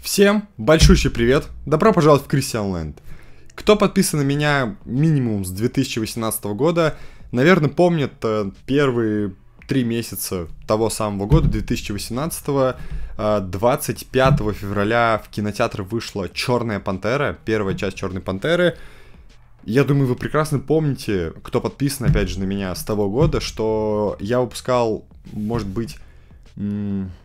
Всем большущий привет! Добро пожаловать в Christian Land. Кто подписан на меня минимум с 2018 года, наверное, помнит э, первые три месяца того самого года, 2018, 25 э, февраля в кинотеатр вышла «Черная пантера», первая часть «Черной пантеры». Я думаю, вы прекрасно помните, кто подписан, опять же, на меня с того года, что я выпускал, может быть,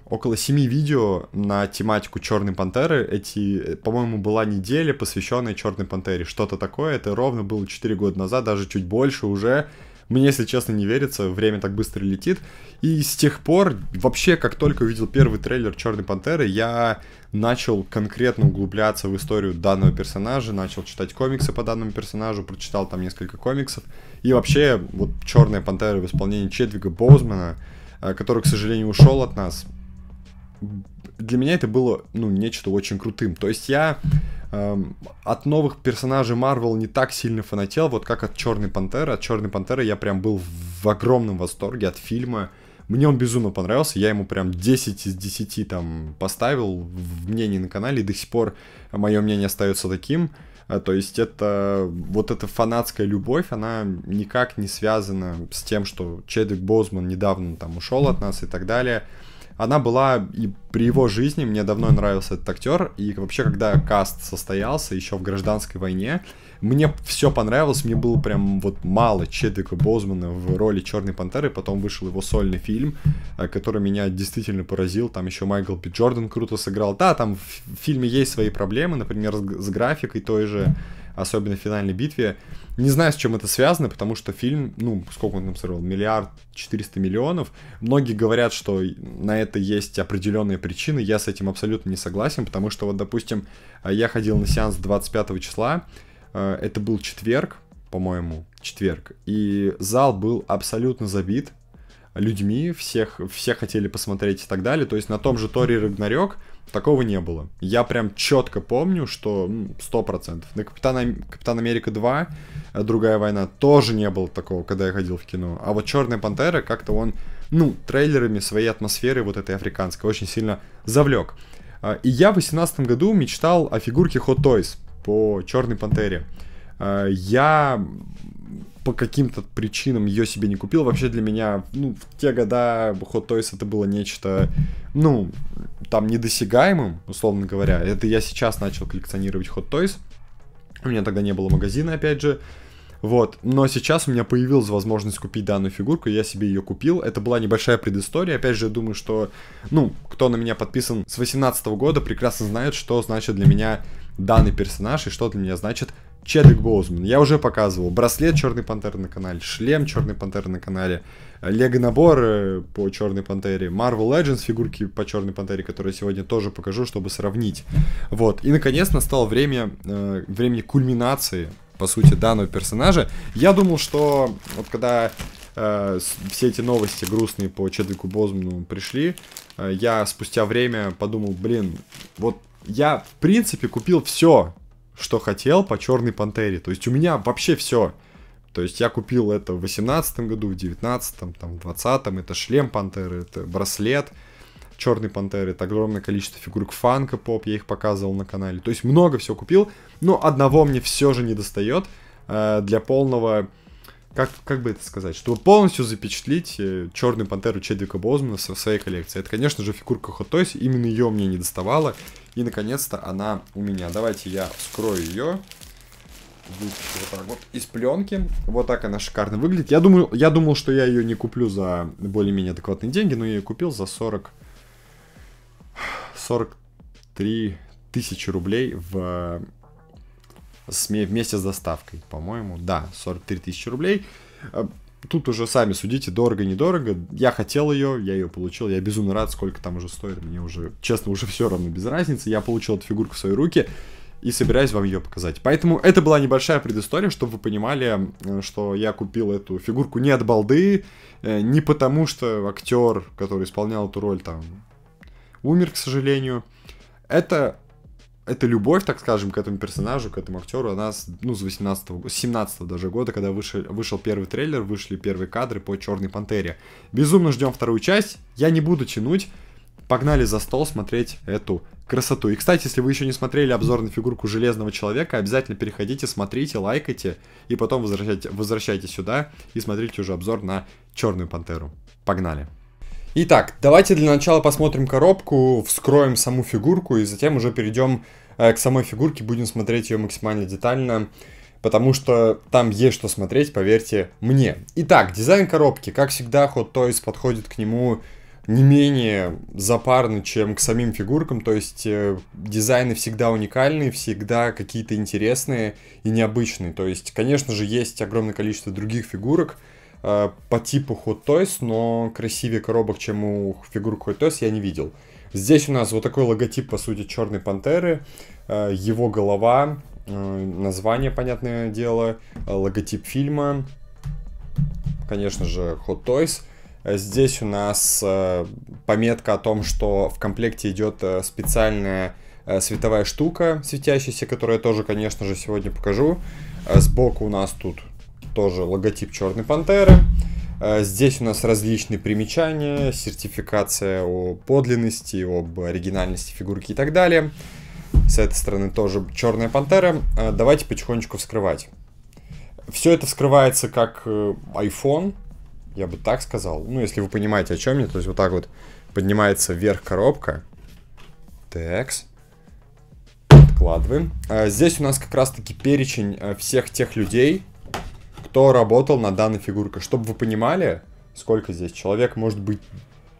около семи видео на тематику Черной Пантеры. Эти, э, по-моему, была неделя, посвященная Черной Пантере. Что-то такое. Это ровно было 4 года назад, даже чуть больше уже. Мне, если честно, не верится, время так быстро летит. И с тех пор, вообще, как только увидел первый трейлер Черной Пантеры, я начал конкретно углубляться в историю данного персонажа, начал читать комиксы по данному персонажу, прочитал там несколько комиксов. И вообще, вот Черная Пантера в исполнении Чедвига Боузмана — а, который, к сожалению, ушел от нас, для меня это было, ну, нечто очень крутым. То есть я эм, от новых персонажей Марвел не так сильно фанател, вот как от Черной Пантеры. От Черной Пантеры я прям был в огромном восторге от фильма. Мне он безумно понравился, я ему прям 10 из 10 там поставил в мнении на канале, и до сих пор мое мнение остается таким. А, то есть это вот эта фанатская любовь, она никак не связана с тем, что Чедвик Боузман недавно там ушел от нас и так далее. Она была и при его жизни, мне давно нравился этот актер, и вообще, когда каст состоялся еще в гражданской войне, мне все понравилось, мне было прям вот мало Чедвика Бозмана в роли Черной Пантеры, потом вышел его сольный фильм, э, который меня действительно поразил, там еще Майкл Пи Джордан круто сыграл. Да, там в фильме есть свои проблемы, например, с графикой той же, особенно в финальной битве. Не знаю, с чем это связано, потому что фильм, ну, сколько он там сорвал, миллиард четыреста миллионов. Многие говорят, что на это есть определенные причины. Я с этим абсолютно не согласен, потому что вот, допустим, э, я ходил на сеанс 25 числа, Э, это был четверг, по-моему, четверг. И зал был абсолютно забит людьми, всех, все хотели посмотреть и так далее. То есть на том же Торе Рагнарёк такого не было. Я прям четко помню, что ну, процентов. На Капитана, Капитан Америка 2, э, Другая война, тоже не было такого, когда я ходил в кино. А вот Черная Пантера, как-то он, ну, трейлерами своей атмосферы вот этой африканской очень сильно завлек. Э, и я в 2018 году мечтал о фигурке Hot Toys по Черной Пантере. Э, я по каким-то причинам ее себе не купил. Вообще для меня, ну, в те года Hot Toys это было нечто, ну, там недосягаемым, условно говоря. Это я сейчас начал коллекционировать Hot Toys. У меня тогда не было магазина, опять же. Вот, но сейчас у меня появилась возможность купить данную фигурку, я себе ее купил. Это была небольшая предыстория. Опять же, я думаю, что, ну, кто на меня подписан с 18 года, прекрасно знает, что значит для меня данный персонаж и что для меня значит Чедвик Боузман. Я уже показывал браслет Черной Пантеры на канале, шлем Черной Пантеры на канале, э, Лего набор э, по Черной Пантере, Marvel Legends фигурки по Черной Пантере, которые сегодня тоже покажу, чтобы сравнить. Вот. И наконец настало время, э, времени кульминации, по сути, данного персонажа. Я думал, что вот когда э, все эти новости грустные по Чедвику Бозману пришли, э, я спустя время подумал, блин, вот я, в принципе, купил все, что хотел по Черной Пантере. То есть у меня вообще все. То есть я купил это в 18 году, в 19 там, в 20 это шлем Пантеры, это браслет Черной Пантеры, это огромное количество фигурок фанка, поп, я их показывал на канале. То есть много всего купил, но одного мне все же не достает э, для полного как, как бы это сказать, чтобы полностью запечатлить э, черную пантеру Чедвика Боузмана в своей коллекции. Это, конечно же, фигурка Hot Toys, именно ее мне не доставало, и, наконец-то, она у меня. Давайте я вскрою ее. Вот так вот, из пленки. Вот так она шикарно выглядит. Я, думаю, я думал, что я ее не куплю за более-менее адекватные деньги, но я ее купил за 40... 43 тысячи рублей в э, с, вместе с доставкой, по-моему. Да, 43 тысячи рублей. А, тут уже сами судите, дорого-недорого. Я хотел ее, я ее получил. Я безумно рад, сколько там уже стоит. Мне уже, честно, уже все равно без разницы. Я получил эту фигурку в свои руки и собираюсь вам ее показать. Поэтому это была небольшая предыстория, чтобы вы понимали, э, что я купил эту фигурку не от балды, э, не потому что актер, который исполнял эту роль, там, умер, к сожалению. Это эта любовь, так скажем, к этому персонажу, к этому актеру, она с, ну, с 18 -го, 17 -го даже года, когда вышел, вышел первый трейлер, вышли первые кадры по Черной Пантере. Безумно ждем вторую часть. Я не буду тянуть. Погнали за стол смотреть эту красоту. И, кстати, если вы еще не смотрели обзор на фигурку Железного Человека, обязательно переходите, смотрите, лайкайте, и потом возвращайте, возвращайтесь сюда и смотрите уже обзор на Черную Пантеру. Погнали! Итак, давайте для начала посмотрим коробку, вскроем саму фигурку и затем уже перейдем э, к самой фигурке, будем смотреть ее максимально детально, потому что там есть что смотреть, поверьте мне. Итак, дизайн коробки, как всегда, Hot Toys подходит к нему не менее запарно, чем к самим фигуркам, то есть э, дизайны всегда уникальные, всегда какие-то интересные и необычные. То есть, конечно же, есть огромное количество других фигурок, Э, по типу Hot Toys, но красивее коробок, чем у фигурок Hot Toys, я не видел. Здесь у нас вот такой логотип, по сути, Черной Пантеры, э, его голова, э, название, понятное дело, логотип фильма, конечно же, Hot Toys. Здесь у нас пометка о том, что в комплекте идет специальная световая штука светящаяся, которую я тоже, конечно же, сегодня покажу. Сбоку у нас тут тоже логотип Черной Пантеры. Э, здесь у нас различные примечания, сертификация о подлинности, об оригинальности фигурки и так далее. С этой стороны тоже черная пантера. Э, давайте потихонечку вскрывать. Все это вскрывается как э, iPhone, я бы так сказал. Ну, если вы понимаете, о чем я. То есть вот так вот поднимается вверх коробка. Текс. Откладываем. Здесь у нас как раз-таки перечень всех тех людей, кто работал над данной фигуркой. Чтобы вы понимали, сколько здесь человек, может быть,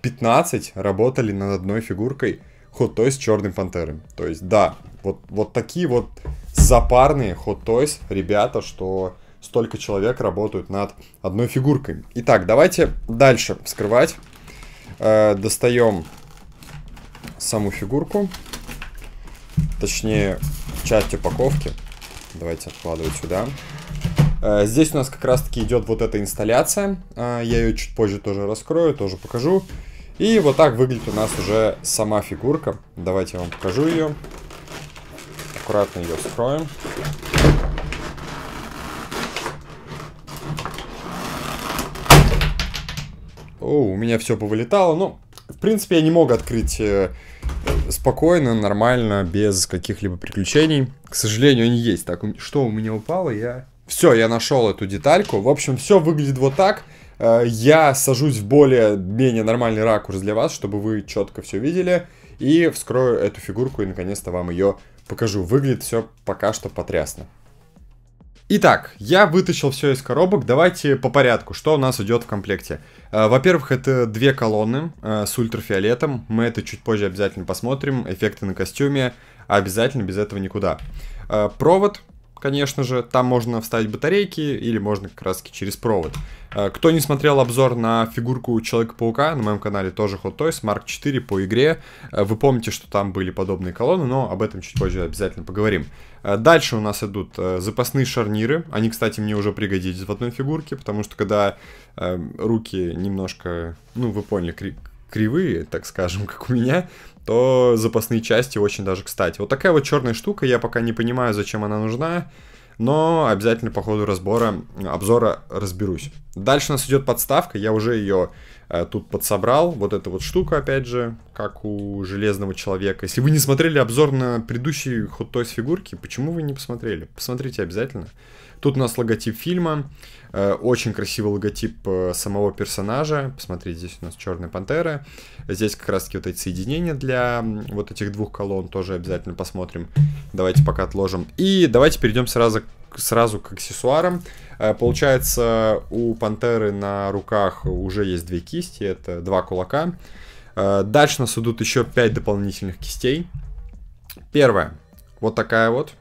15 работали над одной фигуркой Hot Toys Черным Пантерой. То есть, да, вот, вот такие вот запарные Hot Toys ребята, что столько человек работают над одной фигуркой. Итак, давайте дальше вскрывать. Э, достаем саму фигурку. Точнее, часть упаковки. Давайте откладывать сюда. Э, здесь у нас как раз-таки идет вот эта инсталляция. Э, я ее чуть позже тоже раскрою, тоже покажу. И вот так выглядит у нас уже сама фигурка. Давайте я вам покажу ее. Аккуратно ее вскроем. О, у меня все повылетало. Ну, в принципе, я не мог открыть э, спокойно, нормально, без каких-либо приключений. К сожалению, они есть. Так, что у меня упало, я все, я нашел эту детальку. В общем, все выглядит вот так. Э, я сажусь в более-менее нормальный ракурс для вас, чтобы вы четко все видели. И вскрою эту фигурку и наконец-то вам ее покажу. Выглядит все пока что потрясно. Итак, я вытащил все из коробок. Давайте по порядку, что у нас идет в комплекте. Э, во-первых, это две колонны э, с ультрафиолетом. Мы это чуть позже обязательно посмотрим. Эффекты на костюме. Обязательно без этого никуда. Провод конечно же, там можно вставить батарейки или можно как раз через провод. Э, кто не смотрел обзор на фигурку Человека-паука, на моем канале тоже Hot Toys, Mark 4 по игре, э, вы помните, что там были подобные колонны, но об этом чуть позже обязательно поговорим. Э, дальше у нас идут запасные шарниры, они, кстати, мне уже пригодились в одной фигурке, потому что когда руки немножко, ну, вы поняли, кривые, так скажем, как у меня, то запасные части очень даже кстати. Вот такая вот черная штука, я пока не понимаю, зачем она нужна, но обязательно по ходу разбора, обзора разберусь. Дальше у нас идет подставка, я уже ее Э, тут подсобрал. Вот эта вот штука, опять же, как у Железного Человека. Если вы не смотрели обзор на предыдущие Hot Toys фигурки, почему вы не посмотрели? Посмотрите обязательно. Тут у нас логотип фильма. Э, очень красивый логотип э, самого персонажа. Посмотрите, здесь у нас Черная Пантера. Здесь как раз-таки вот эти соединения для вот этих двух колонн тоже обязательно посмотрим. Давайте пока отложим. И давайте перейдем сразу сразу к аксессуарам. Э, получается, у пантеры на руках уже есть две кисти, это два кулака. Э, дальше нас идут еще пять дополнительных кистей. Первая, вот такая вот.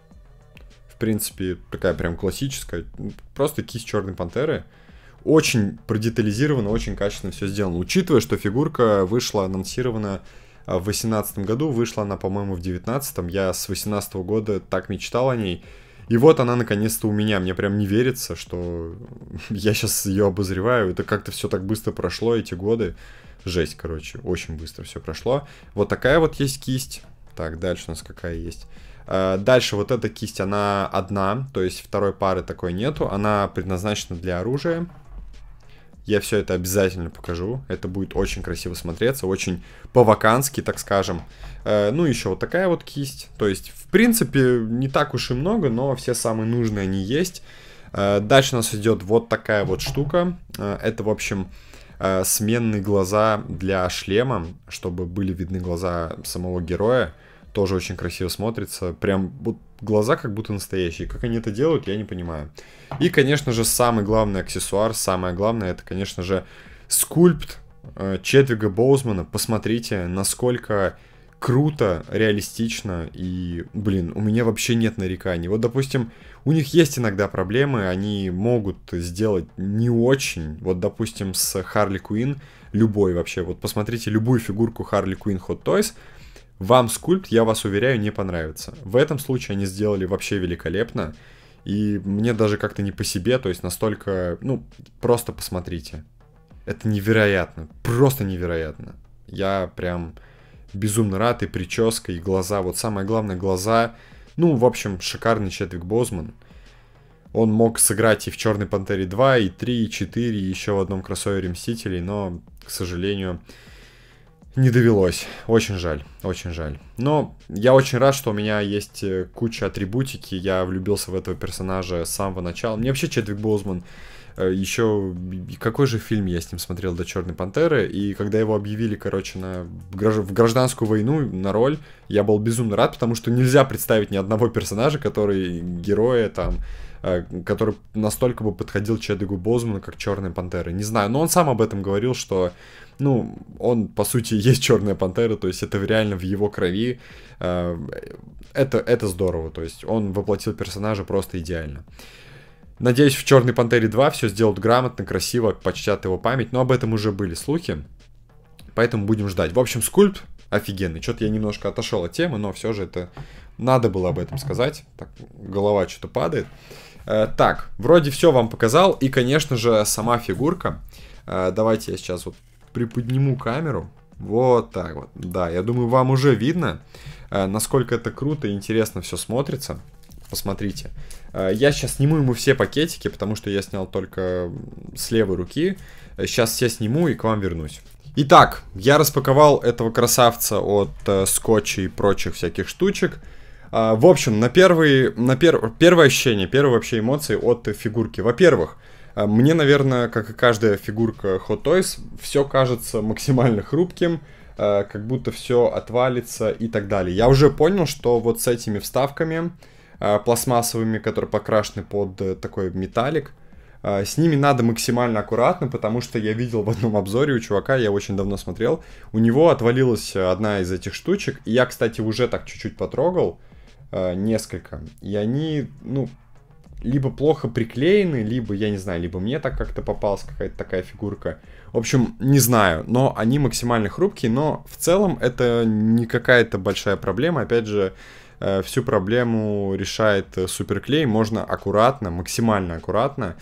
В принципе, такая прям классическая. Просто кисть черной пантеры. Очень продетализировано, очень качественно все сделано. Учитывая, что фигурка вышла анонсирована э, в 2018 году, вышла она, по-моему, в 2019. Я с 2018 года так мечтал о ней. И вот она наконец-то у меня. Мне прям не верится, что я сейчас ее обозреваю. Это как-то все так быстро прошло эти годы. Жесть, короче, очень быстро все прошло. Вот такая вот есть кисть. Так, дальше у нас какая есть. А, дальше вот эта кисть, она одна, то есть второй пары такой нету. Она предназначена для оружия. Я все это обязательно покажу. Это будет очень красиво смотреться, очень по-вакански, так скажем. Э, ну, еще вот такая вот кисть. То есть, в принципе, не так уж и много, но все самые нужные они есть. Э, дальше у нас идет вот такая вот штука. Э, это, в общем, сменные глаза для шлема, чтобы были видны глаза самого героя тоже очень красиво смотрится. Прям вот глаза как будто настоящие. Как они это делают, я не понимаю. И, конечно же, самый главный аксессуар, самое главное, это, конечно же, скульпт э, Чедвига Боузмана. Посмотрите, насколько круто, реалистично и, блин, у меня вообще нет нареканий. Вот, допустим, у них есть иногда проблемы, они могут сделать не очень. Вот, допустим, с Харли Куин, любой вообще. Вот посмотрите любую фигурку Харли Куин Hot Toys, вам скульпт, я вас уверяю, не понравится. В этом случае они сделали вообще великолепно. И мне даже как-то не по себе, то есть настолько... Ну, просто посмотрите. Это невероятно. Просто невероятно. Я прям безумно рад. И прическа, и глаза. Вот самое главное, глаза. Ну, в общем, шикарный Чедвик Бозман. Он мог сыграть и в Черной Пантере 2, и 3, и 4, и еще в одном кроссовере Мстителей, но, к сожалению, не довелось. Очень жаль, очень жаль. Но я очень рад, что у меня есть э, куча атрибутики. Я влюбился в этого персонажа с самого начала. Мне вообще Чедвик Боузман Э, еще какой же фильм я с ним смотрел до Черной Пантеры, и когда его объявили, короче, на в гражданскую войну на роль, я был безумно рад, потому что нельзя представить ни одного персонажа, который героя там э, который настолько бы подходил Чеддигу Бозману, как Черная Пантера. Не знаю, но он сам об этом говорил, что, ну, он, по сути, есть Черная Пантера, то есть это реально в его крови. Э, это, это здорово, то есть он воплотил персонажа просто идеально. Надеюсь, в Черной Пантере 2 все сделают грамотно, красиво, почтят его память. Но об этом уже были слухи. Поэтому будем ждать. В общем, скульпт офигенный. Что-то я немножко отошел от темы, но все же это надо было об этом сказать. Так, голова что-то падает. Э, так, вроде все вам показал. И, конечно же, сама фигурка. Э, давайте я сейчас вот приподниму камеру. Вот так вот. Да, я думаю, вам уже видно, э, насколько это круто и интересно все смотрится посмотрите. Э, я сейчас сниму ему все пакетики, потому что я снял только с левой руки. Сейчас э, все сниму и к вам вернусь. Итак, я распаковал этого красавца от э, скотча и прочих всяких штучек. в общем, на, первый, на пер, первое ощущение, первые вообще эмоции от фигурки. Во-первых, мне, наверное, как и каждая фигурка Hot Toys, все кажется максимально хрупким, как будто все отвалится и так далее. Я уже понял, что вот с этими вставками а, пластмассовыми, которые покрашены под э, такой металлик. А, с ними надо максимально аккуратно, потому что я видел в одном обзоре у чувака, я очень давно смотрел, у него отвалилась одна из этих штучек, я, кстати, уже так чуть-чуть потрогал, а, несколько, и они, ну, либо плохо приклеены, либо, я не знаю, либо мне так как-то попалась какая-то такая фигурка. В общем, не знаю, но они максимально хрупкие, но в целом это не какая-то большая проблема. Опять же, Э, всю проблему решает э, суперклей. Можно аккуратно, максимально аккуратно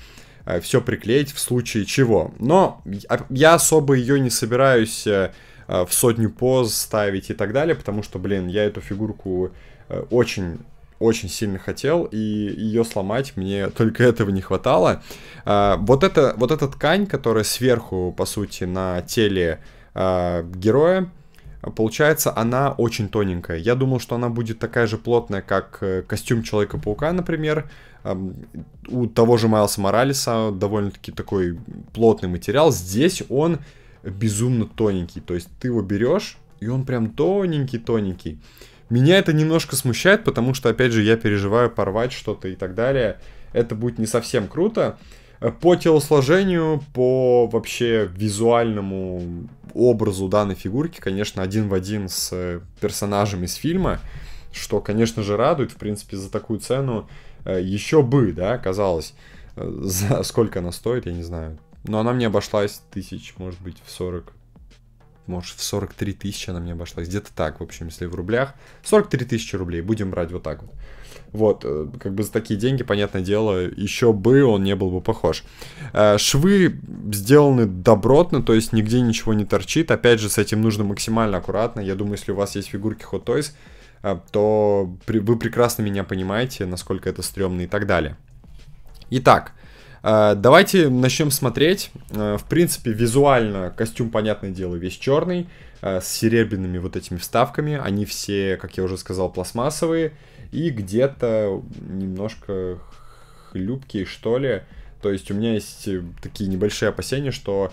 э, все приклеить в случае чего. Но я особо ее не собираюсь в сотню поз ставить и так далее, потому что, блин, я эту фигурку очень очень сильно хотел, и ее сломать мне только этого не хватало. Вот, это, вот эта ткань, которая сверху, по сути, на теле героя, Получается, она очень тоненькая. Я думал, что она будет такая же плотная, как э, костюм Человека-паука, например. У того же Майлса Моралеса довольно-таки такой плотный материал. Здесь он безумно тоненький. То есть ты его берешь, и он прям тоненький-тоненький. Меня это немножко смущает, потому что, опять же, я переживаю порвать что-то и так далее. Это будет не совсем круто по телосложению, по вообще визуальному образу данной фигурки, конечно, один в один с э, персонажем из фильма, что, конечно же, радует, в принципе, за такую цену э, еще бы, да, казалось, э, за сколько она стоит, я не знаю. Но она мне обошлась тысяч, может быть, в 40 может, в 43 тысячи она мне обошлась. Где-то так, в общем, если в рублях. 43 тысячи рублей, будем брать вот так вот. Вот, э, как бы за такие деньги, понятное дело, еще бы он не был бы похож. Э, швы сделаны добротно, то есть нигде ничего не торчит. Опять же, с этим нужно максимально аккуратно. Я думаю, если у вас есть фигурки Hot Toys, э, то вы прекрасно меня понимаете, насколько это стрёмно и так далее. Итак, Э, давайте начнем смотреть. Э, в принципе, визуально костюм, понятное дело, весь черный, э, с серебряными вот этими вставками. Они все, как я уже сказал, пластмассовые и где-то немножко хлюпкие, что ли. То есть у меня есть такие небольшие опасения, что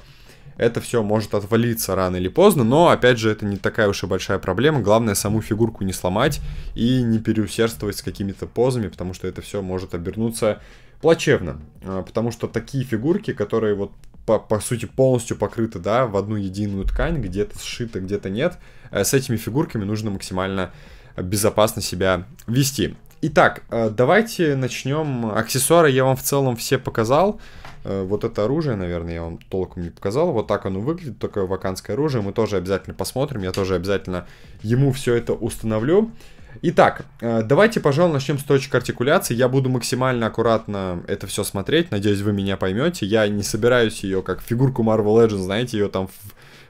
это все может отвалиться рано или поздно, но, опять же, это не такая уж и большая проблема. Главное, саму фигурку не сломать и не переусердствовать с какими-то позами, потому что это все может обернуться плачевно, а, потому что такие фигурки, которые вот по, по сути полностью покрыты, да, в одну единую ткань, где-то сшито, где-то нет, э, с этими фигурками нужно максимально безопасно себя вести. Итак, э, давайте начнем. Аксессуары я вам в целом все показал. Э, вот это оружие, наверное, я вам толком не показал. Вот так оно выглядит, такое ваканское оружие. Мы тоже обязательно посмотрим, я тоже обязательно ему все это установлю. Итак, э, давайте, пожалуй, начнем с точек артикуляции. Я буду максимально аккуратно это все смотреть. Надеюсь, вы меня поймете. Я не собираюсь ее как фигурку Marvel Legends, знаете, ее там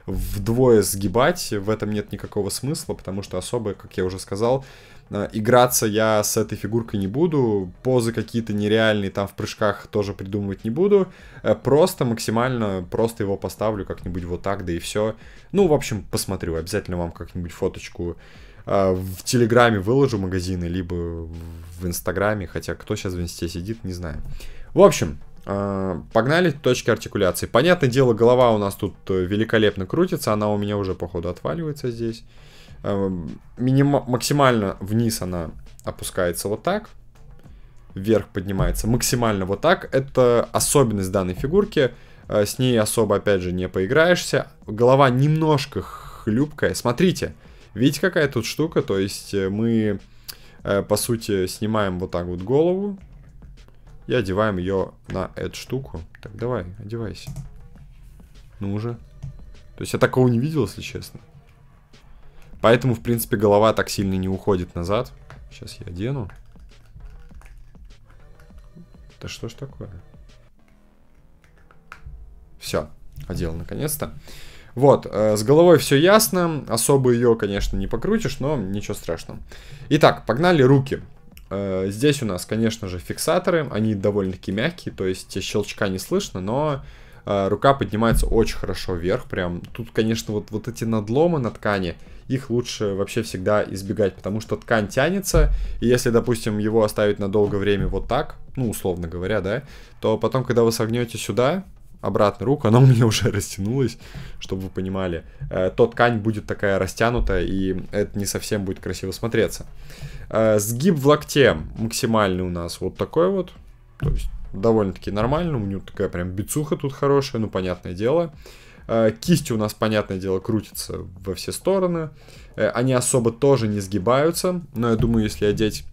вдвое сгибать. В этом нет никакого смысла, потому что особо, как я уже сказал, Э, играться я с этой фигуркой не буду, позы какие-то нереальные там в прыжках тоже придумывать не буду, э, просто максимально просто его поставлю как-нибудь вот так, да и все. Ну, в общем, посмотрю, обязательно вам как-нибудь фоточку э, в Телеграме выложу магазины, либо в Инстаграме, хотя кто сейчас в Инсте сидит, не знаю. В общем, погнали, точки артикуляции. Понятное дело, голова у нас тут великолепно крутится, она у меня уже, походу, отваливается здесь. Эм, миним... максимально вниз она опускается вот так, вверх поднимается максимально вот так. Это особенность данной фигурки. Э, с ней особо, опять же, не поиграешься. Голова немножко хлюпкая. Смотрите, видите, какая тут штука? То есть э, мы, э, по сути, снимаем вот так вот голову и одеваем ее на эту штуку. Так, давай, одевайся. Ну уже. То есть я такого не видел, если честно. Поэтому, в принципе, голова так сильно не уходит назад. Сейчас я одену. Да что ж такое? Все, одел наконец-то. Вот, э, с головой все ясно. Особо ее, конечно, не покрутишь, но ничего страшного. Итак, погнали руки. Э, здесь у нас, конечно же, фиксаторы. Они довольно-таки мягкие, то есть щелчка не слышно, но Э, рука поднимается очень хорошо вверх, прям. Тут, конечно, вот, вот эти надломы на ткани, их лучше вообще всегда избегать, потому что ткань тянется, и если, допустим, его оставить на долгое время вот так, ну, условно говоря, да, то потом, когда вы согнете сюда, обратно руку, она у меня уже растянулась, чтобы вы понимали, э, то ткань будет такая растянутая, и это не совсем будет красиво смотреться. Э, сгиб в локте максимальный у нас вот такой вот, то есть довольно-таки нормально. У него такая прям бицуха тут хорошая, ну, понятное дело. Э, кисти у нас, понятное дело, крутятся во все стороны. Э, они особо тоже не сгибаются. Но я думаю, если одеть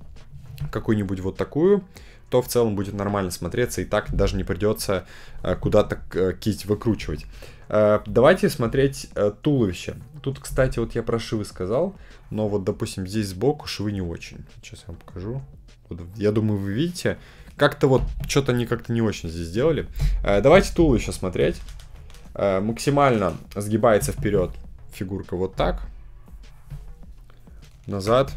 какую-нибудь вот такую, то в целом будет нормально смотреться. И так даже не придется э, куда-то кисть выкручивать. Давайте смотреть туловище. Тут, кстати, вот я про шивы сказал. Но вот, допустим, здесь сбоку швы не очень. Сейчас я вам покажу. Я думаю, вы видите, как-то вот, что-то они как-то не очень здесь сделали. Э, давайте тулу еще смотреть. Э, максимально сгибается вперед фигурка вот так. Назад.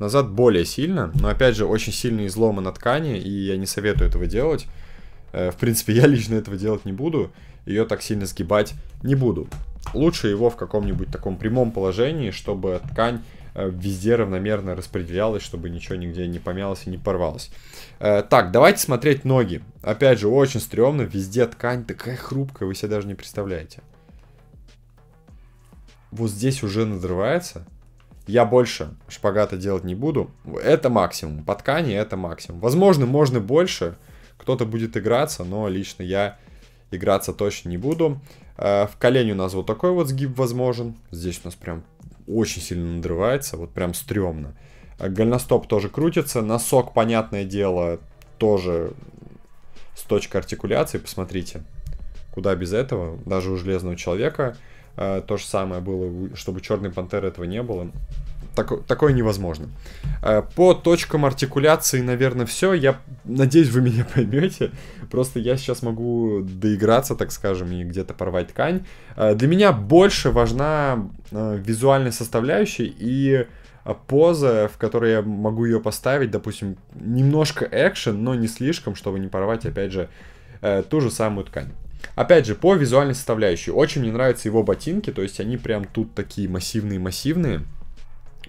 Назад более сильно, но опять же очень сильные изломы на ткани, и я не советую этого делать. Э, в принципе, я лично этого делать не буду, ее так сильно сгибать не буду. Лучше его в каком-нибудь таком прямом положении, чтобы ткань Э, везде равномерно распределялось, чтобы ничего нигде не помялось и не порвалось. Э, так, давайте смотреть ноги. Опять же, очень стрёмно, везде ткань такая хрупкая, вы себе даже не представляете. Вот здесь уже надрывается. Я больше шпагата делать не буду. Это максимум. По ткани это максимум. Возможно, можно больше. Кто-то будет играться, но лично я играться точно не буду. Э, в колене у нас вот такой вот сгиб возможен. Здесь у нас прям очень сильно надрывается, вот прям стрёмно. А Гольностоп тоже крутится, носок, понятное дело, тоже с точки артикуляции, посмотрите, куда без этого, даже у Железного Человека э, то же самое было, чтобы Черной Пантеры этого не было, Тако, такое невозможно. Э, по точкам артикуляции, наверное, все. Я надеюсь, вы меня поймете. Просто я сейчас могу доиграться, так скажем, и где-то порвать ткань. Э, для меня больше важна э, визуальная составляющая и поза, в которой я могу ее поставить, допустим, немножко экшен, но не слишком, чтобы не порвать, опять же, ту же самую ткань. Опять же, по визуальной составляющей. Очень мне нравятся его ботинки, то есть они прям тут такие массивные-массивные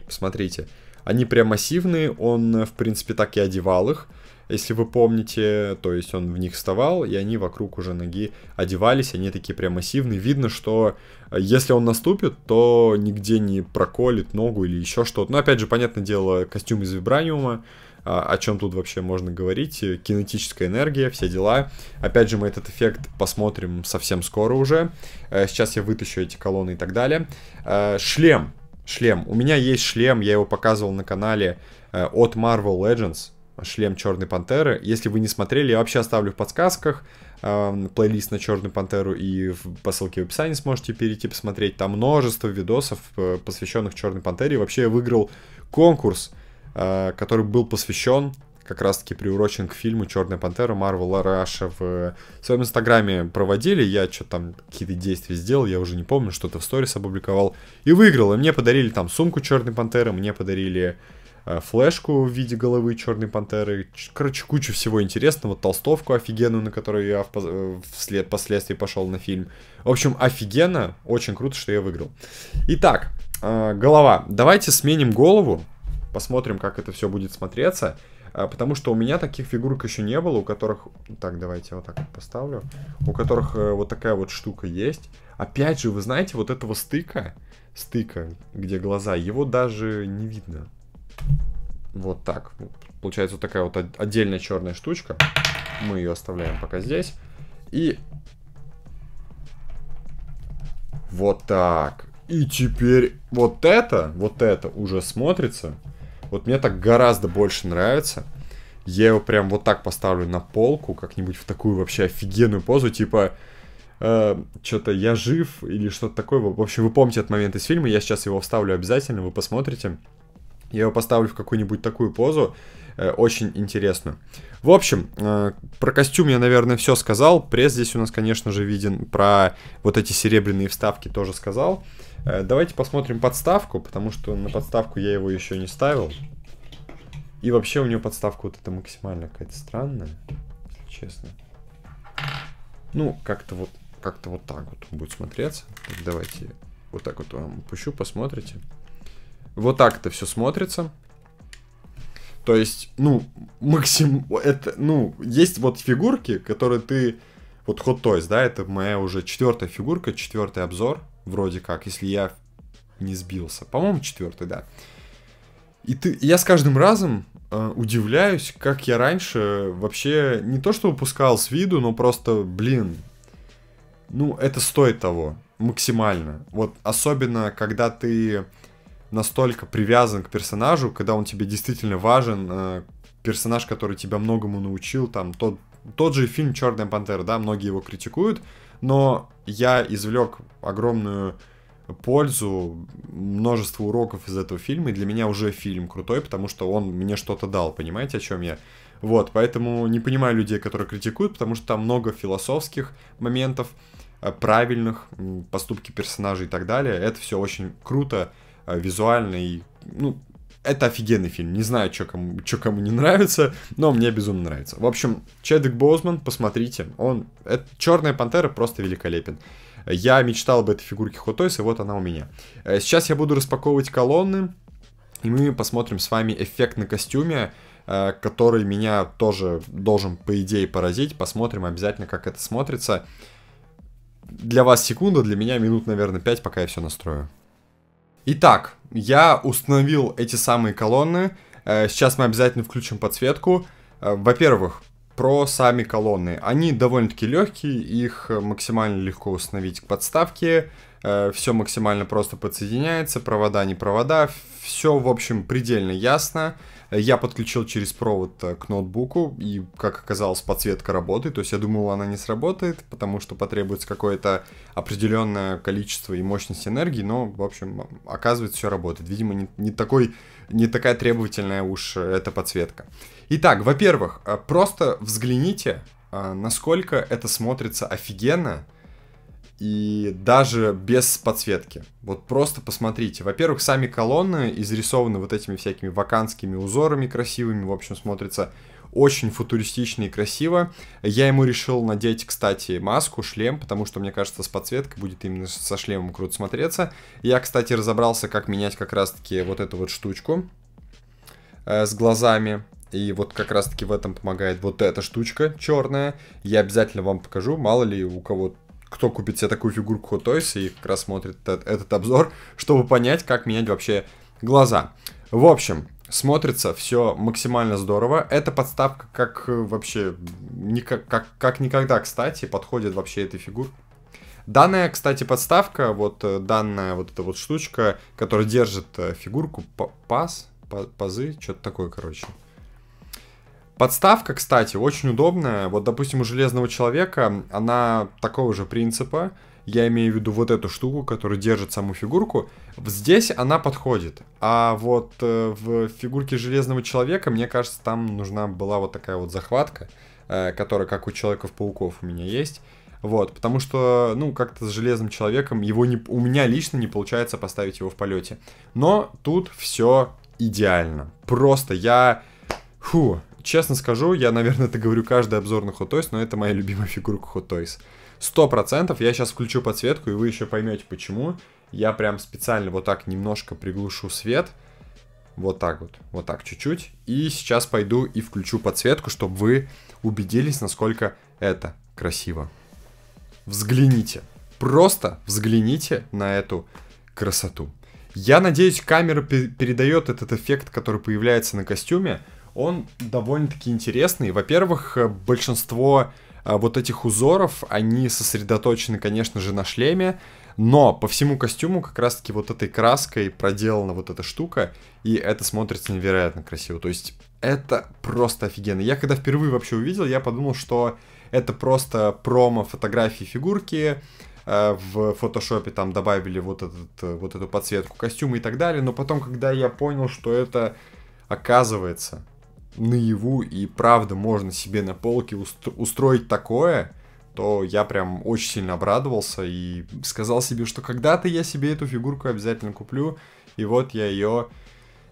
посмотрите. Они прям массивные, он, в принципе, так и одевал их, если вы помните. То есть он в них вставал, и они вокруг уже ноги одевались, они такие прям массивные. Видно, что э, если он наступит, то нигде не проколет ногу или еще что-то. Но, ну, опять же, понятное дело, костюм из вибраниума, а, о чем тут вообще можно говорить, э, кинетическая энергия, все дела. Опять же, мы этот эффект посмотрим совсем скоро уже. Э, сейчас я вытащу эти колонны и так далее. Шлем Шлем. У меня есть шлем, я его показывал на канале э, от Marvel Legends. Шлем Черной Пантеры. Если вы не смотрели, я вообще оставлю в подсказках э, плейлист на Черную Пантеру и в, по ссылке в описании сможете перейти посмотреть. Там множество видосов, э, посвященных Черной Пантере. И Вообще я выиграл конкурс, э, который был посвящен как раз-таки приурочен к фильму «Черная пантера» Марвел Раша в э, своем инстаграме проводили, я что-то там какие-то действия сделал, я уже не помню, что-то в сторис опубликовал, и выиграл, и мне подарили там сумку «Черной пантеры», мне подарили э, флешку в виде головы Черной Пантеры. Короче, кучу всего интересного. Толстовку офигенную, на которую я э, вслед последствии пошел на фильм. В общем, офигенно. Очень круто, что я выиграл. Итак, голова. Давайте сменим голову. Посмотрим, как это все будет смотреться. А, потому что у меня таких фигурок еще не было, у которых... Так, давайте вот так вот поставлю. У которых э, вот такая вот штука есть. Опять же, вы знаете, вот этого стыка, стыка, где глаза, его даже не видно. Вот так. Получается вот такая вот отдельная черная штучка. Мы ее оставляем пока здесь. И... Вот так. И теперь вот это, вот это уже смотрится вот мне так гораздо больше нравится. Я его прям вот так поставлю на полку, как-нибудь в такую вообще офигенную позу, типа... Э, что-то я жив или что-то такое. В общем, вы помните этот момент из фильма, я сейчас его вставлю обязательно, вы посмотрите. Я его поставлю в какую-нибудь такую позу. Э, очень интересно. В общем, э, про костюм я, наверное, все сказал. Пресс здесь у нас, конечно же, виден. Про вот эти серебряные вставки тоже сказал. Э, давайте посмотрим подставку, потому что на подставку я его еще не ставил. И вообще у него подставка вот эта максимально какая-то странная, честно. Ну, как-то вот, как-то вот так вот будет смотреться. Так, давайте вот так вот вам пущу, посмотрите. Вот так это все смотрится. То есть, ну, максим... Это, ну, есть вот фигурки, которые ты... Вот Hot Toys, да, это моя уже четвертая фигурка, четвертый обзор, вроде как, если я не сбился. По-моему, четвертый, да. И ты, я с каждым разом э, удивляюсь, как я раньше вообще не то что выпускал с виду, но просто, блин, ну, это стоит того максимально. Вот особенно, когда ты настолько привязан к персонажу, когда он тебе действительно важен, э, персонаж, который тебя многому научил, там тот, тот же фильм «Черная пантера», да, многие его критикуют, но я извлек огромную пользу, множество уроков из этого фильма, и для меня уже фильм крутой, потому что он мне что-то дал, понимаете, о чем я? Вот, поэтому не понимаю людей, которые критикуют, потому что там много философских моментов, э, правильных, поступки персонажей и так далее. Это все очень круто, Э, визуальный, ну, это офигенный фильм. Не знаю, что кому, что кому не нравится, но мне безумно нравится. В общем, Чедвик Боузман, посмотрите. Он, это, Черная пантера просто великолепен. Я мечтал об этой фигурке Хотойс, и вот она у меня. Э, сейчас я буду распаковывать колонны, и мы посмотрим с вами эффект на костюме, э, который меня тоже должен, по идее, поразить. Посмотрим обязательно, как это смотрится. Для вас секунда, для меня минут, наверное, 5, пока я все настрою. Итак, я установил эти самые колонны. Э, сейчас мы обязательно включим подсветку. Э, во-первых, про сами колонны. Они довольно-таки легкие, их максимально легко установить к подставке. Э, Все максимально просто подсоединяется, провода не провода. Все, в общем, предельно ясно. Я подключил через провод э, к ноутбуку, и, как оказалось, подсветка работает. То есть я думал, она не сработает, потому что потребуется какое-то определенное количество и мощность энергии, но, в общем, оказывается, все работает. Видимо, не, не, такой, не такая требовательная уж э, эта подсветка. Итак, во-первых, э, просто взгляните, насколько это смотрится офигенно, и даже без подсветки. Вот просто посмотрите. Во-первых, сами колонны изрисованы вот этими всякими ваканскими узорами красивыми, в общем, смотрится очень футуристично и красиво. Я ему решил надеть, кстати, маску, шлем, потому что, мне кажется, с подсветкой будет именно со шлемом круто смотреться. Я, кстати, разобрался, как менять как раз-таки вот эту вот штучку э, с глазами. И вот как раз-таки в этом помогает вот эта штучка черная. Я обязательно вам покажу, мало ли у кого кто купит себе такую фигурку Hot Toys и как раз смотрит этот, этот обзор, чтобы понять, как менять вообще глаза. В общем, смотрится все максимально здорово. Эта подставка как э, вообще никак, как, как никогда, кстати, подходит вообще этой фигурке. Данная, кстати, подставка, вот э, данная вот эта вот штучка, которая держит э, фигурку, паз, пазы, что-то такое, короче. Подставка, кстати, очень удобная. Вот, допустим, у Железного Человека она такого же принципа. Я имею в виду вот эту штуку, которая держит саму фигурку. Здесь она подходит. А вот э, в фигурке Железного Человека, мне кажется, там нужна была вот такая вот захватка, э, которая как у Человеков-пауков у меня есть. Вот, потому что, ну, как-то с Железным Человеком его не, у меня лично не получается поставить его в полете. Но тут все идеально. Просто я... Фу, честно скажу, я, наверное, это говорю каждый обзор на Hot Toys, но это моя любимая фигурка Hot Toys. Сто процентов. Я сейчас включу подсветку, и вы еще поймете, почему. Я прям специально вот так немножко приглушу свет. Вот так вот, вот так чуть-чуть. И сейчас пойду и включу подсветку, чтобы вы убедились, насколько это красиво. Взгляните. Просто взгляните на эту красоту. Я надеюсь, камера передает этот эффект, который появляется на костюме он довольно-таки интересный. Во-первых, э, большинство э, вот этих узоров, они сосредоточены, конечно же, на шлеме, но по всему костюму как раз-таки вот этой краской проделана вот эта штука, и это смотрится невероятно красиво. То есть это просто офигенно. Я когда впервые вообще увидел, я подумал, что это просто промо фотографии фигурки, э, в фотошопе там добавили вот, этот, вот эту подсветку костюма и так далее, но потом, когда я понял, что это оказывается наяву и правда можно себе на полке устро- устроить такое, то я прям очень сильно обрадовался и сказал себе, что когда-то я себе эту фигурку обязательно куплю. И вот я ее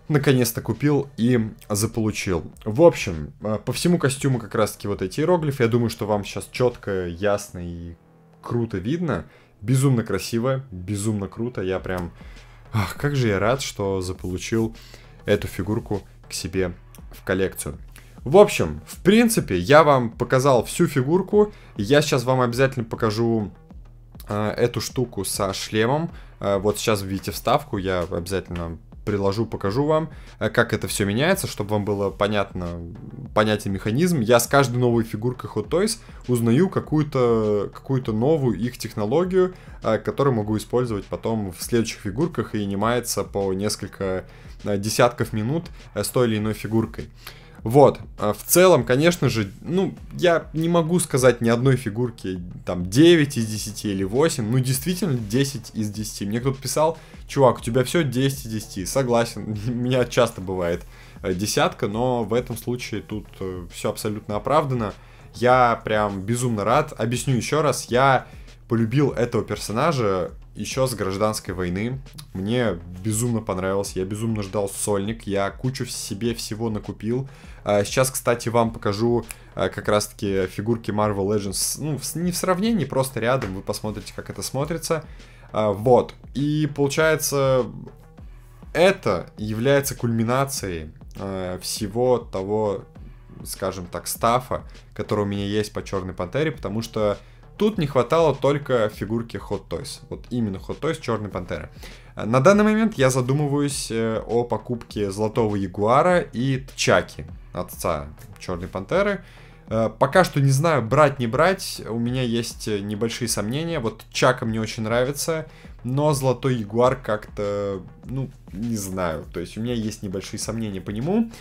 наконец-то купил и заполучил. В общем, э, по всему костюму как раз-таки вот эти иероглифы. Я думаю, что вам сейчас четко, ясно и круто видно. Безумно красиво, безумно круто. Я прям... Ах, как же я рад, что заполучил эту фигурку к себе в коллекцию. В общем, в принципе, я вам показал всю фигурку. Я сейчас вам обязательно покажу э, эту штуку со шлемом. Э, вот сейчас видите вставку, я обязательно приложу, покажу вам, э, как это все меняется, чтобы вам было понятно, понятен механизм. Я с каждой новой фигуркой Hot Toys узнаю какую-то какую -то новую их технологию, э, которую могу использовать потом в следующих фигурках и немается по несколько э, десятков минут с той или иной фигуркой. Вот, а в целом, конечно же, ну, я не могу сказать ни одной фигурки, там, 9 из 10 или 8, ну, действительно, 10 из 10. Мне кто-то писал, чувак, у тебя все 10 из 10, согласен, у меня часто бывает э, десятка, но в этом случае тут э, все абсолютно оправдано. Я прям безумно рад, объясню еще раз, я полюбил этого персонажа еще с гражданской войны. Мне безумно понравилось, я безумно ждал сольник, я кучу себе всего накупил. А, сейчас, кстати, вам покажу а, как раз-таки фигурки Marvel Legends. Ну, не в сравнении, просто рядом. Вы посмотрите, как это смотрится. А, вот. И получается, это является кульминацией всего того, скажем так, стафа, который у меня есть по Черной Пантере, потому что тут не хватало только фигурки Hot Toys. Вот именно Hot Toys Черной Пантеры. На данный момент я задумываюсь э, о покупке Золотого Ягуара и Тчаки, отца Черной Пантеры. Э, пока что не знаю, брать не брать, у меня есть э, небольшие сомнения. Вот Чака мне очень нравится, но Золотой Ягуар как-то, ну, не знаю. То есть у меня есть небольшие сомнения по нему.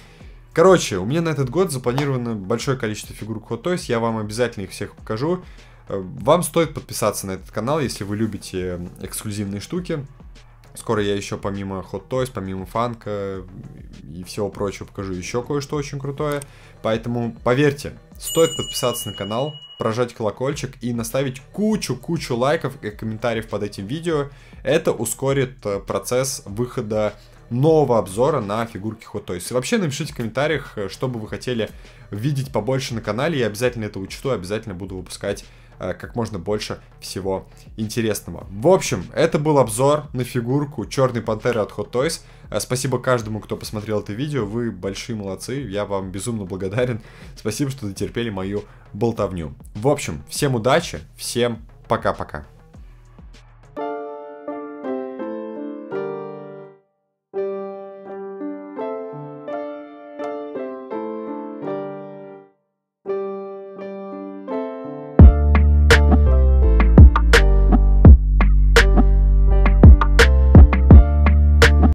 Короче, у меня на этот год запланировано большое количество фигурок. Hot Toys, я вам обязательно их всех покажу. Вам стоит подписаться на этот канал, если вы любите эксклюзивные штуки. Скоро я еще помимо Hot Toys, помимо фанка и всего прочего покажу еще кое-что очень крутое. Поэтому поверьте, стоит подписаться на канал, прожать колокольчик и наставить кучу-кучу лайков и комментариев под этим видео. Это ускорит э, процесс выхода нового обзора на фигурки Hot Toys. И вообще напишите в комментариях, э, что бы вы хотели видеть побольше на канале. Я обязательно это учту, обязательно буду выпускать Э, как можно больше всего интересного. В общем, это был обзор на фигурку Черной Пантеры от Hot Toys. Э, спасибо каждому, кто посмотрел это видео. Вы большие молодцы. Я вам безумно благодарен. Спасибо, что дотерпели мою болтовню. В общем, всем удачи, всем пока-пока.